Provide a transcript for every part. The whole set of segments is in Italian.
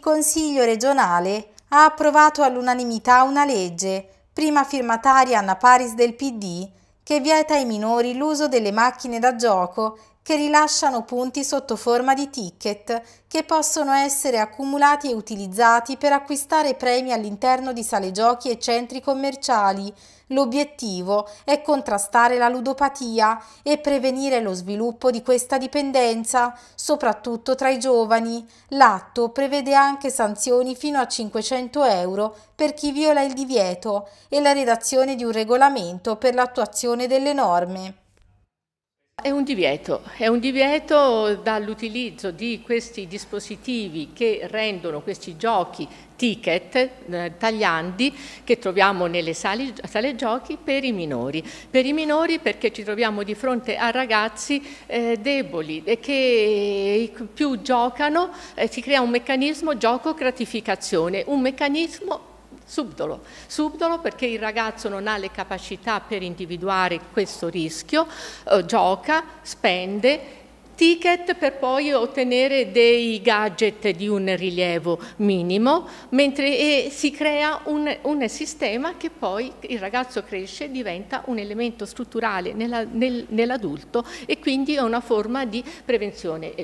Consiglio regionale ha approvato all'unanimità una legge, prima firmataria Anna Paris del PD, che vieta ai minori l'uso delle macchine da gioco che rilasciano punti sotto forma di ticket che possono essere accumulati e utilizzati per acquistare premi all'interno di sale giochi e centri commerciali. L'obiettivo è contrastare la ludopatia e prevenire lo sviluppo di questa dipendenza, soprattutto tra i giovani. L'atto prevede anche sanzioni fino a 500 euro per chi viola il divieto e la redazione di un regolamento per l'attuazione delle norme. È un divieto, è un divieto dall'utilizzo di questi dispositivi che rendono questi giochi ticket eh, tagliandi che troviamo nelle sali, sale giochi per i minori. Per i minori perché ci troviamo di fronte a ragazzi eh, deboli e che più giocano eh, si crea un meccanismo gioco-gratificazione, un meccanismo subdolo. Subdolo perché il ragazzo non ha le capacità per individuare questo rischio, eh, gioca, spende ticket per poi ottenere dei gadget di un rilievo minimo, mentre si crea un, un, sistema che poi il ragazzo cresce, e diventa un elemento strutturale nell'adulto e quindi è una forma di prevenzione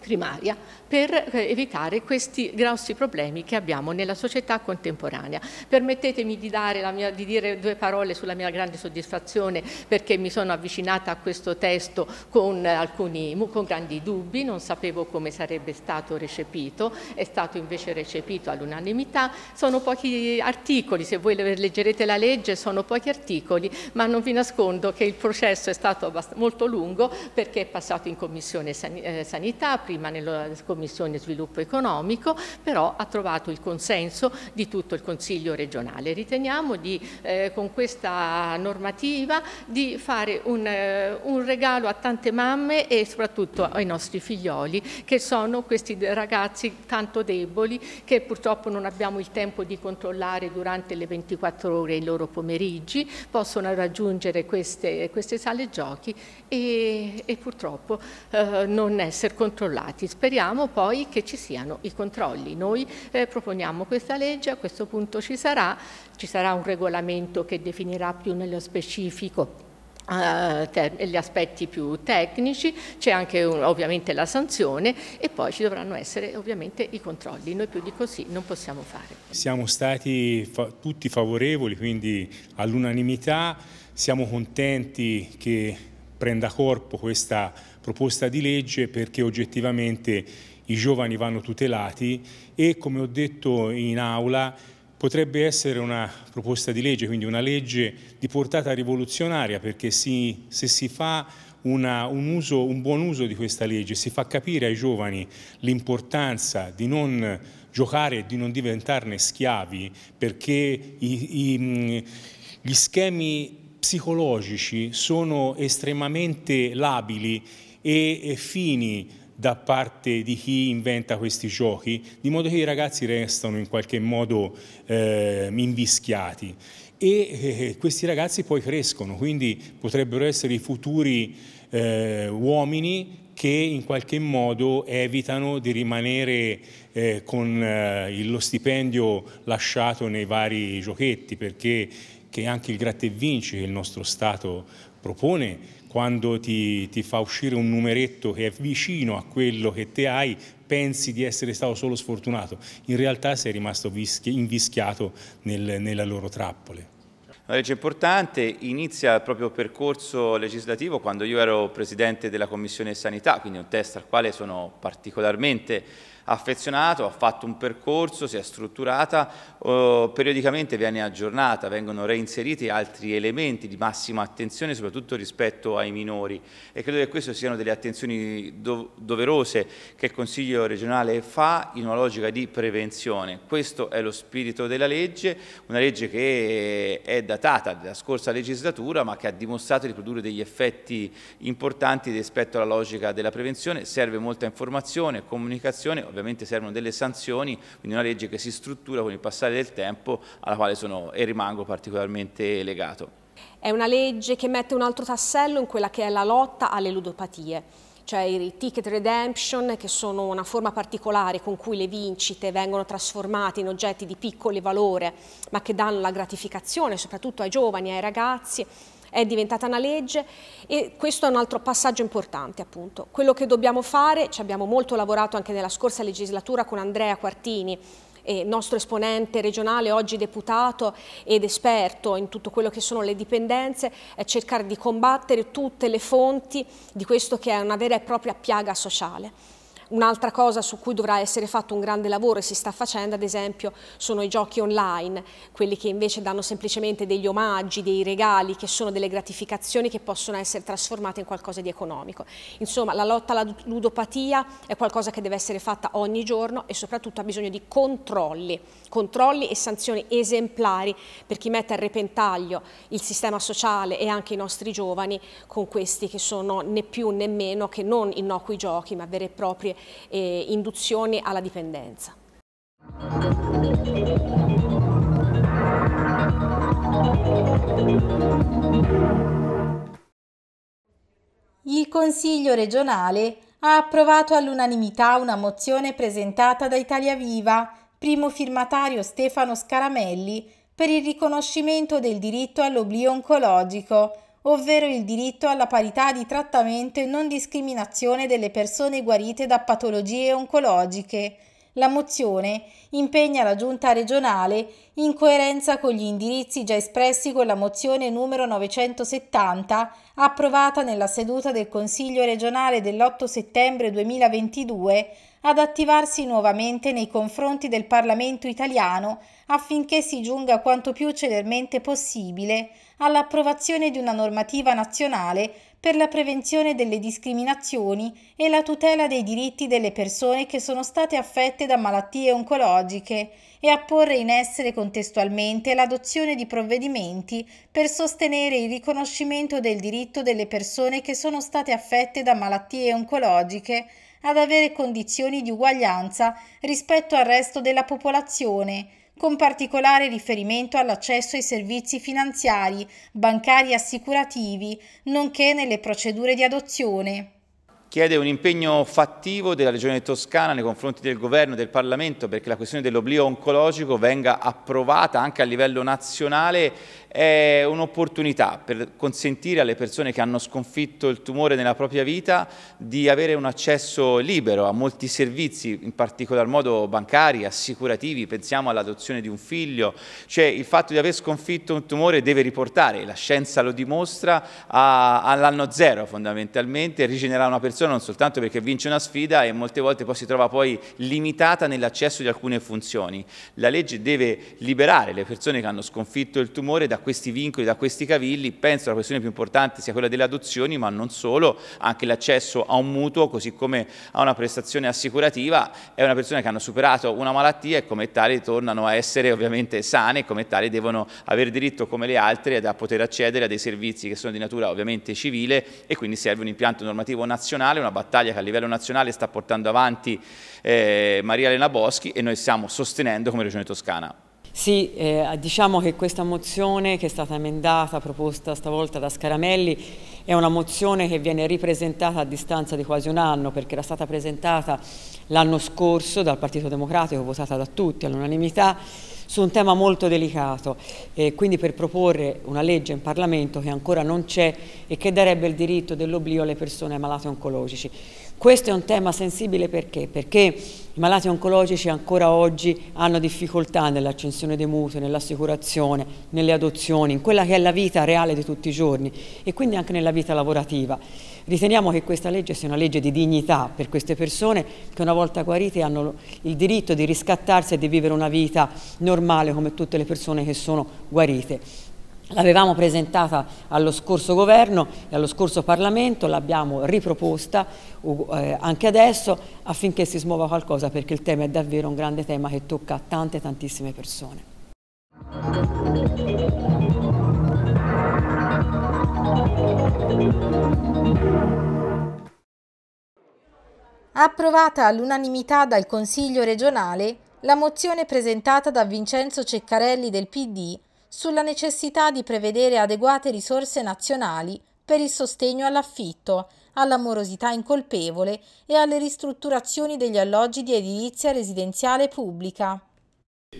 primaria per eh, evitare questi grossi problemi che abbiamo nella società contemporanea. Permettetemi di, mia, di, dire due parole sulla mia grande soddisfazione perché mi sono avvicinata a questo testo con, alcuni, con grandi dubbi, non sapevo come sarebbe stato recepito, è stato invece recepito all'unanimità, sono pochi articoli, se voi leggerete la legge sono pochi articoli, ma non vi nascondo che il processo è stato molto lungo perché è passato in commissione eh, sanità, prima nella commissione Commissione Sviluppo Economico, però ha trovato il consenso di tutto il Consiglio regionale. Riteniamo di, eh, con questa normativa di fare un, eh, un regalo a tante mamme e soprattutto ai nostri figlioli che sono questi ragazzi tanto deboli che purtroppo non abbiamo il tempo di controllare durante le 24 ore i loro pomeriggi, possono raggiungere queste, queste sale giochi e, e purtroppo eh, non essere controllati. Speriamo poi che ci siano i controlli. Noi eh, proponiamo questa legge, a questo punto ci sarà, ci sarà un regolamento che definirà più nello specifico eh, gli aspetti più tecnici, c'è anche ovviamente la sanzione e poi ci dovranno essere ovviamente i controlli, noi più di così non possiamo fare. Siamo stati fa tutti favorevoli, quindi all'unanimità, siamo contenti che prenda corpo questa proposta di legge perché oggettivamente i giovani vanno tutelati e come ho detto in aula potrebbe essere una proposta di legge, quindi una legge di portata rivoluzionaria perché si, se si fa una, un, uso, un buon uso di questa legge, si fa capire ai giovani l'importanza di non giocare e di non diventarne schiavi perché i, i, gli schemi psicologici sono estremamente labili e, e fini da parte di chi inventa questi giochi, di modo che i ragazzi restano in qualche modo eh, invischiati e eh, questi ragazzi poi crescono, quindi potrebbero essere i futuri eh, uomini che in qualche modo evitano di rimanere eh, con eh, lo stipendio lasciato nei vari giochetti, perché anche il gratta e vinci che il nostro Stato propone quando ti, ti, fa uscire un numeretto che è vicino a quello che te hai, pensi di essere stato solo sfortunato. In realtà sei rimasto invischiato nel, nella loro trappole. Una legge importante inizia il proprio percorso legislativo quando io ero presidente della Commissione Sanità, quindi un test al quale sono particolarmente affezionato, ha fatto un percorso, si è strutturata, periodicamente viene aggiornata, vengono reinseriti altri elementi di massima attenzione soprattutto rispetto ai minori e credo che queste siano delle attenzioni doverose che il Consiglio regionale fa in una logica di prevenzione. Questo è lo spirito della legge, una legge che è datata dalla scorsa legislatura ma che ha dimostrato di produrre degli effetti importanti rispetto alla logica della prevenzione, serve molta informazione, comunicazione, ovviamente servono delle sanzioni, quindi una legge che si struttura con il passare del tempo alla quale sono e rimango particolarmente legato. È una legge che mette un altro tassello in quella che è la lotta alle ludopatie cioè i ticket redemption che sono una forma particolare con cui le vincite vengono trasformate in oggetti di piccolo valore ma che danno la gratificazione soprattutto ai giovani, e ai ragazzi è diventata una legge e questo è un altro passaggio importante appunto. Quello che dobbiamo fare, ci abbiamo molto lavorato anche nella scorsa legislatura con Andrea Quartini, eh, nostro esponente regionale, oggi deputato ed esperto in tutto quello che sono le dipendenze, è cercare di combattere tutte le fonti di questo che è una vera e propria piaga sociale. Un'altra cosa su cui dovrà essere fatto un grande lavoro e si sta facendo ad esempio sono i giochi online, quelli che invece danno semplicemente degli omaggi, dei regali, che sono delle gratificazioni che possono essere trasformate in qualcosa di economico. Insomma la lotta alla ludopatia è qualcosa che deve essere fatta ogni giorno e soprattutto ha bisogno di controlli, controlli e sanzioni esemplari per chi mette a repentaglio il sistema sociale e anche i nostri giovani con questi che sono né più né meno che non innocui giochi ma vere e proprie eh, induzioni alla dipendenza. Il Consiglio regionale ha approvato all'unanimità una mozione presentata da Italia Viva, primo firmatario Stefano Scaramelli, per il riconoscimento del diritto all'oblio oncologico ovvero il diritto alla parità di trattamento e non discriminazione delle persone guarite da patologie oncologiche. La mozione impegna la Giunta regionale in coerenza con gli indirizzi già espressi con la mozione numero 970 approvata nella seduta del Consiglio regionale dell'8 settembre 2022 ad attivarsi nuovamente nei confronti del Parlamento italiano affinché si giunga quanto più celermente possibile all'approvazione di una normativa nazionale per la prevenzione delle discriminazioni e la tutela dei diritti delle persone che sono state affette da malattie oncologiche e a porre in essere contestualmente l'adozione di provvedimenti per sostenere il riconoscimento del diritto delle persone che sono state affette da malattie oncologiche ad avere condizioni di uguaglianza rispetto al resto della popolazione, con particolare riferimento all'accesso ai servizi finanziari, bancari e assicurativi, nonché nelle procedure di adozione chiede un impegno fattivo della Regione Toscana nei confronti del Governo e del Parlamento perché la questione dell'oblio oncologico venga approvata anche a livello nazionale è un'opportunità per consentire alle persone che hanno sconfitto il tumore nella propria vita di avere un accesso libero a molti servizi, in particolar modo bancari, assicurativi, pensiamo all'adozione di un figlio, cioè il fatto di aver sconfitto un tumore deve riportare, la scienza lo dimostra, all'anno zero fondamentalmente, rigenerare una persona persona non soltanto perché vince una sfida e molte volte poi si trova poi limitata nell'accesso di alcune funzioni. La legge deve liberare le persone che hanno sconfitto il tumore da questi vincoli, da questi cavilli. Penso la questione più importante sia quella delle adozioni, ma non solo, anche l'accesso a un mutuo, così come a una prestazione assicurativa, è una persona che hanno superato una malattia e come tale tornano a essere ovviamente sane e come tale devono avere diritto come le altre a poter accedere a dei servizi che sono di natura ovviamente civile e quindi serve un impianto normativo nazionale nazionale, una battaglia che a livello nazionale sta portando avanti eh, Maria Elena Boschi e noi stiamo sostenendo come Regione Toscana. Sì, eh, diciamo che questa mozione che è stata emendata, proposta stavolta da Scaramelli, è una mozione che viene ripresentata a distanza di quasi un anno perché era stata presentata l'anno scorso dal Partito Democratico, votata da tutti all'unanimità su un tema molto delicato e quindi per proporre una legge in Parlamento che ancora non c'è e che darebbe il diritto dell'oblio alle persone malate oncologici. Questo è un tema sensibile perché? Perché i malati oncologici ancora oggi hanno difficoltà nell'accensione dei mutui, nell'assicurazione, nelle adozioni, in quella che è la vita reale di tutti i giorni e quindi anche nella vita lavorativa. Riteniamo che questa legge sia una legge di dignità per queste persone che una volta guarite hanno il diritto di riscattarsi e di vivere una vita normale come tutte le persone che sono guarite. L'avevamo presentata allo scorso governo e allo scorso Parlamento, l'abbiamo riproposta eh, anche adesso affinché si smuova qualcosa perché il tema è davvero un grande tema che tocca tante tantissime persone. Approvata all'unanimità dal Consiglio regionale la mozione presentata da Vincenzo Ceccarelli del PD sulla necessità di prevedere adeguate risorse nazionali per il sostegno all'affitto, alla morosità incolpevole e alle ristrutturazioni degli alloggi di edilizia residenziale pubblica.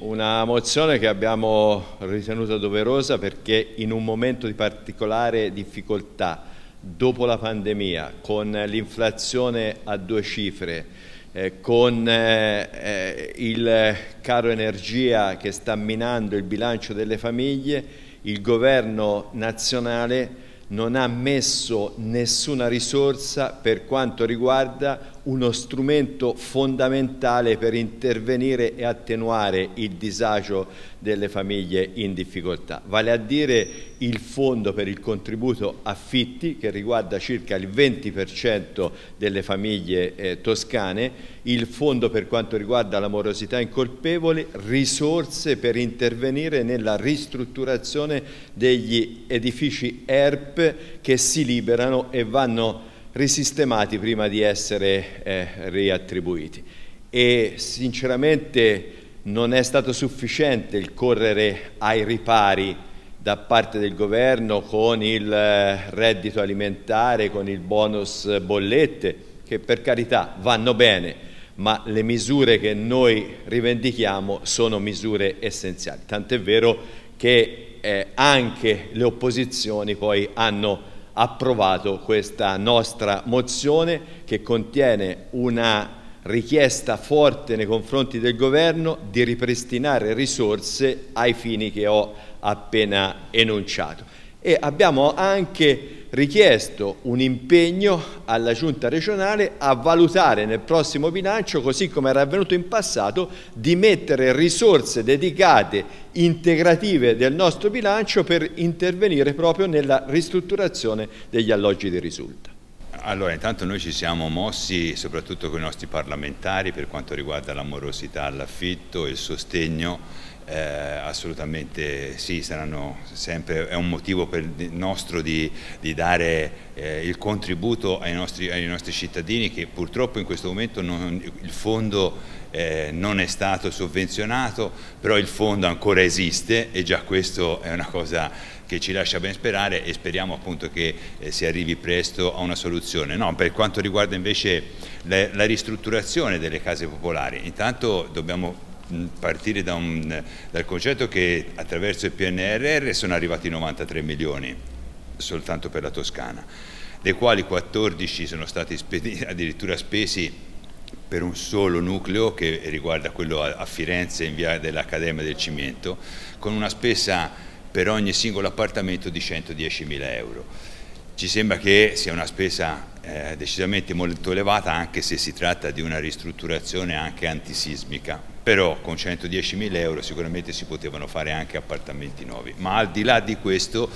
Una mozione che abbiamo ritenuto doverosa perché in un momento di particolare difficoltà dopo la pandemia, con l'inflazione a due cifre, eh, con eh, eh, il caro energia che sta minando il bilancio delle famiglie, il governo nazionale non ha messo nessuna risorsa per quanto riguarda uno strumento fondamentale per intervenire e attenuare il disagio delle famiglie in difficoltà, vale a dire il fondo per il contributo affitti che riguarda circa il 20% delle famiglie eh, toscane, il fondo per quanto riguarda la morosità incolpevole, risorse per intervenire nella ristrutturazione degli edifici ERP che si liberano e vanno risistemati prima di essere eh, riattribuiti. E sinceramente non è stato sufficiente il correre ai ripari da parte del governo con il eh, reddito alimentare, con il bonus bollette, che per carità vanno bene, ma le misure che noi rivendichiamo sono misure essenziali. Tant'è vero che eh, anche le opposizioni poi hanno approvato questa nostra mozione che contiene una richiesta forte nei confronti del governo di ripristinare risorse ai fini che ho appena enunciato. E abbiamo anche richiesto un impegno alla Giunta regionale a valutare nel prossimo bilancio, così come era avvenuto in passato, di mettere risorse dedicate integrative del nostro bilancio per intervenire proprio nella ristrutturazione degli alloggi di risulta. Allora, intanto noi ci siamo mossi soprattutto con i nostri parlamentari per quanto riguarda l'amorosità morosità e il sostegno eh, assolutamente sì, saranno sempre, è un motivo per nostro di, di dare eh, il contributo ai nostri, ai nostri, cittadini che purtroppo in questo momento non, il fondo eh, non è stato sovvenzionato, però il fondo ancora esiste e già questo è una cosa che ci lascia ben sperare e speriamo appunto che eh, si arrivi presto a una soluzione. No, per quanto riguarda invece la, la ristrutturazione delle case popolari, intanto dobbiamo partire da un, dal concetto che attraverso il PNRR sono arrivati 93 milioni soltanto per la Toscana, dei quali 14 sono stati addirittura spesi per un solo nucleo che riguarda quello a, Firenze in via dell'Accademia del Cimento, con una spesa per ogni singolo appartamento di 110 mila euro. Ci sembra che sia una spesa eh, decisamente molto elevata anche se si tratta di una ristrutturazione anche antisismica, però con 110.000 euro sicuramente si potevano fare anche appartamenti nuovi, ma al di là di questo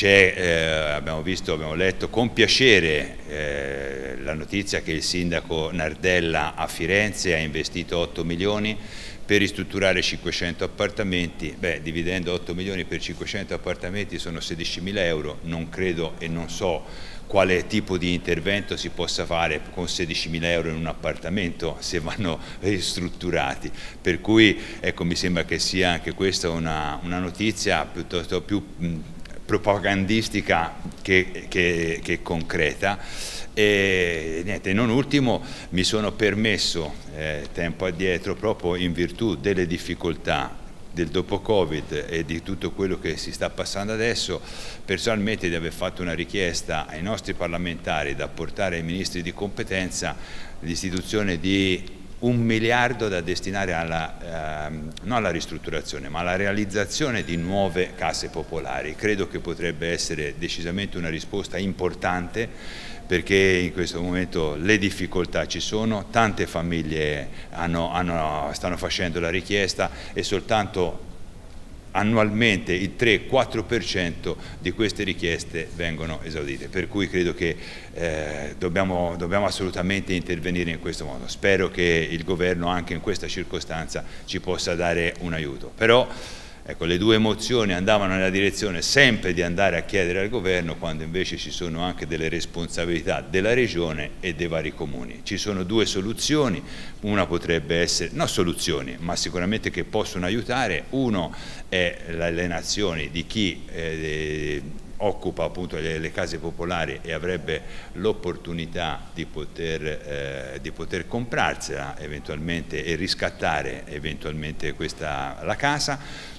eh, abbiamo visto, abbiamo letto con piacere eh, la notizia che il sindaco Nardella a Firenze ha investito 8 milioni per ristrutturare 500 appartamenti, beh, dividendo 8 milioni per 500 appartamenti sono 16 mila euro, non credo e non so quale tipo di intervento si possa fare con 16.000 euro in un appartamento se vanno ristrutturati. Per cui ecco, mi sembra che sia anche questa una, una notizia piuttosto più propagandistica che, che, che concreta. E niente, non ultimo mi sono permesso eh, tempo addietro, proprio in virtù delle difficoltà del dopo Covid e di tutto quello che si sta passando adesso, personalmente di aver fatto una richiesta ai nostri parlamentari da portare ai ministri di competenza l'istituzione di un miliardo da destinare alla, ehm, non alla ristrutturazione ma alla realizzazione di nuove case popolari. Credo che potrebbe essere decisamente una risposta importante perché in questo momento le difficoltà ci sono, tante famiglie hanno, hanno, stanno facendo la richiesta e soltanto annualmente il 3-4% di queste richieste vengono esaudite, per cui credo che eh, dobbiamo, dobbiamo, assolutamente intervenire in questo modo. Spero che il governo anche in questa circostanza ci possa dare un aiuto. Però, Ecco, le due mozioni andavano nella direzione sempre di andare a chiedere al governo quando invece ci sono anche delle responsabilità della regione e dei vari comuni. Ci sono due soluzioni, una potrebbe essere, non soluzioni, ma sicuramente che possono aiutare, uno è l'allenazione di chi eh, occupa appunto le, le, case popolari e avrebbe l'opportunità di, eh, di, poter comprarsela eventualmente e riscattare eventualmente questa, la casa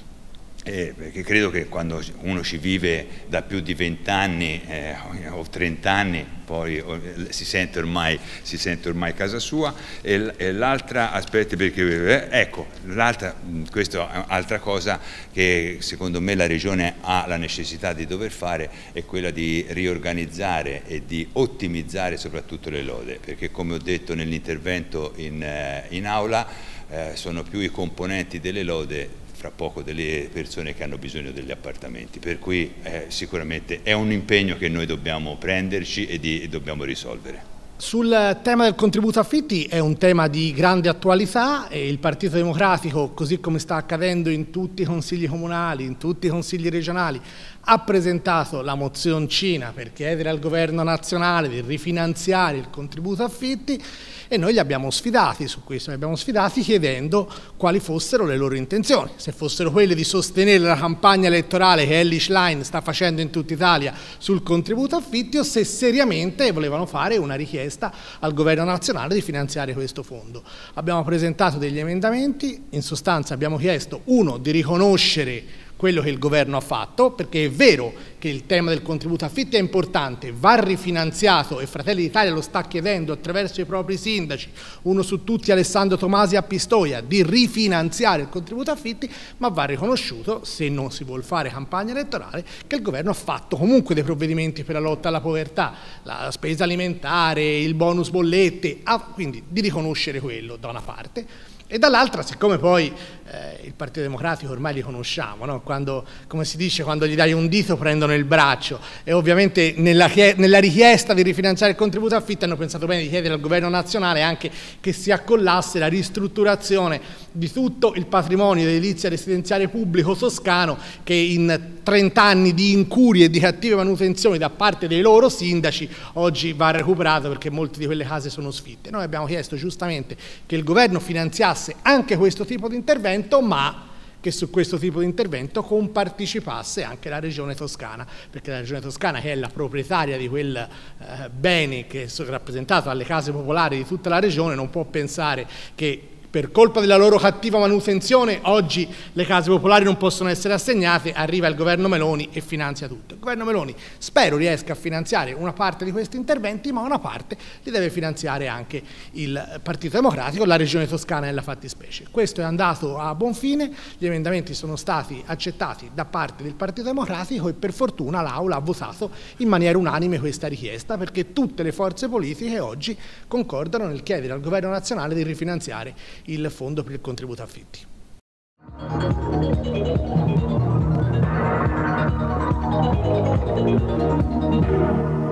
eh, perché credo che quando uno ci vive da più di 20 anni eh, o 30 anni poi o, eh, si, sente ormai, si sente ormai casa sua e, e l'altra aspetta perché eh, ecco l'altra mm, questa è un'altra cosa che secondo me la regione ha la necessità di dover fare è quella di riorganizzare e di ottimizzare soprattutto le lode perché come ho detto nell'intervento in, eh, in aula eh, sono più i componenti delle lode fra poco delle persone che hanno bisogno degli appartamenti, per cui eh, sicuramente è un impegno che noi dobbiamo prenderci e, di, e dobbiamo risolvere. Sul tema del contributo affitti è un tema di grande attualità e il Partito Democratico, così come sta accadendo in tutti i consigli comunali, in tutti i consigli regionali, ha presentato la mozioncina per chiedere al governo nazionale di rifinanziare il contributo affitti e noi li abbiamo sfidati su questo, li abbiamo sfidati chiedendo quali fossero le loro intenzioni, se fossero quelle di sostenere la campagna elettorale che Ellis Line sta facendo in tutta Italia sul contributo affitti o se seriamente volevano fare una richiesta richiesta al governo nazionale di finanziare questo fondo. Abbiamo presentato degli emendamenti, in sostanza abbiamo chiesto uno di riconoscere quello che il governo ha fatto, perché è vero che il tema del contributo affitti è importante, va rifinanziato e Fratelli d'Italia lo sta chiedendo attraverso i propri sindaci, uno su tutti Alessandro Tomasi a Pistoia, di rifinanziare il contributo affitti, ma va riconosciuto, se non si vuole fare campagna elettorale, che il governo ha fatto comunque dei provvedimenti per la lotta alla povertà, la spesa alimentare, il bonus bollette, ah, quindi di riconoscere quello da una parte e dall'altra, siccome poi eh, il Partito Democratico ormai li conosciamo, no? quando, come si dice, quando gli dai un dito prendono il braccio e ovviamente nella, nella richiesta di rifinanziare il contributo affitto hanno pensato bene di chiedere al governo nazionale anche che si accollasse la ristrutturazione di tutto il patrimonio edilizia residenziale pubblico toscano che in 30 anni di incurie e di cattive manutenzioni da parte dei loro sindaci oggi va recuperato perché molte di quelle case sono sfitte. Noi abbiamo chiesto giustamente che il governo finanziasse anche questo tipo di intervento, ma che su questo tipo di intervento compartecipasse anche la Regione Toscana, perché la Regione Toscana che è la proprietaria di quel eh, bene che è rappresentato dalle case popolari di tutta la Regione non può pensare che per colpa della loro cattiva manutenzione oggi le case popolari non possono essere assegnate, arriva il governo Meloni e finanzia tutto. Il governo Meloni spero riesca a finanziare una parte di questi interventi, ma una parte li deve finanziare anche il Partito Democratico, la Regione Toscana nella fattispecie. Questo è andato a buon fine, gli emendamenti sono stati accettati da parte del Partito Democratico e per fortuna l'Aula ha votato in maniera unanime questa richiesta perché tutte le forze politiche oggi concordano nel chiedere al governo nazionale di rifinanziare il fondo per il contributo affitti. Thank you.